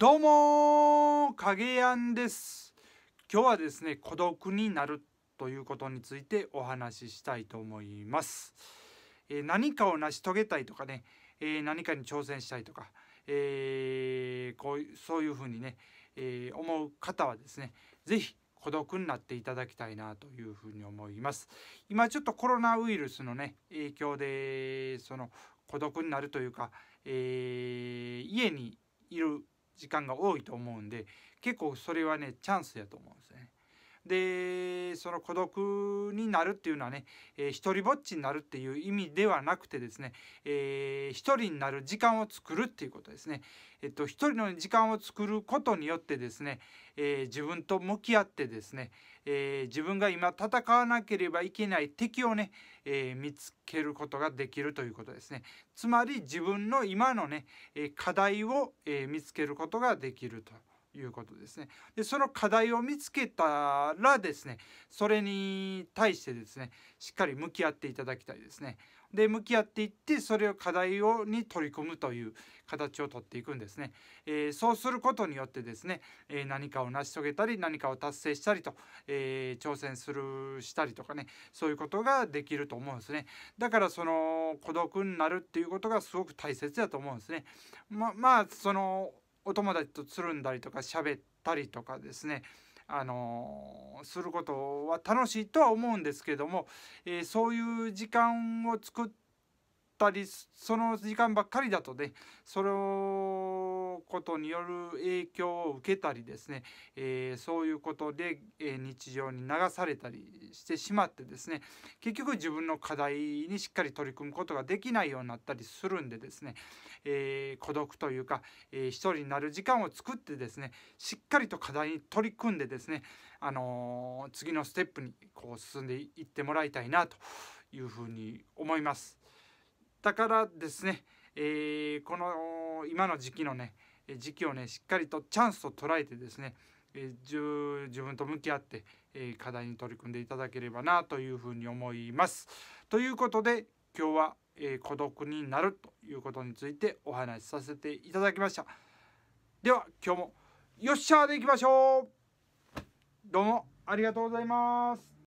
どうも影やんです今日はですね孤独になるということについてお話ししたいと思います、えー、何かを成し遂げたいとかね、えー、何かに挑戦したいとか、えー、こうそういうふうにね、え思う方はですね是非孤独になっていただきたいなというふうに思います今ちょっとコロナウイルスのね影響でその孤独になるというか、え家にいる時間が多いと思うんで結構それはねチャンスやと思うんですよね。でその孤独になるっていうのはね、えー、一人ぼっちになるっていう意味ではなくてですね、えー、一人になる時間を作るっていうことですね。えっと、一人の時間を作ることによってですね、えー、自分と向き合ってですね、えー、自分が今戦わなければいけない敵をね、えー、見つけることができるということですね。つまり自分の今のね、え課題を、え見つけることができると。いうことですね。でその課題を見つけたらですねそれに対してですねしっかり向き合っていただきたいですね。で向き合っていってそれを課題をに取り組むという形をとっていくんですね、えー、そうすることによってですね、えー、何かを成し遂げたり何かを達成したりと、えー、挑戦するしたりとかねそういうことができると思うんですねだからその孤独になるっていうことがすごく大切だと思うんですねままあそのお友達とつるんだりとか喋ったりとかですねあのすることは楽しいとは思うんですけども、えー、そういう時間を作ってたりその時間ばっかりだとねそのことによる影響を受けたりですね、えー、そういうことで、え日常に流されたりしてしまってですね結局自分の課題にしっかり取り組むことができないようになったりするんでですね、えー、孤独というか、えー、一人になる時間を作ってですねしっかりと課題に取り組んでですね、あのー、次のステップにこう進んでいってもらいたいなというふうに思います。だからですね、えー、この今の時期のね時期をねしっかりとチャンスと捉えてですね、えー、自分と向き合って、えー、課題に取り組んでいただければなというふうに思います。ということで今日は、えー、孤独になるということについてお話しさせていただきました。では今日もよっしゃーでいきましょうどうもありがとうございます。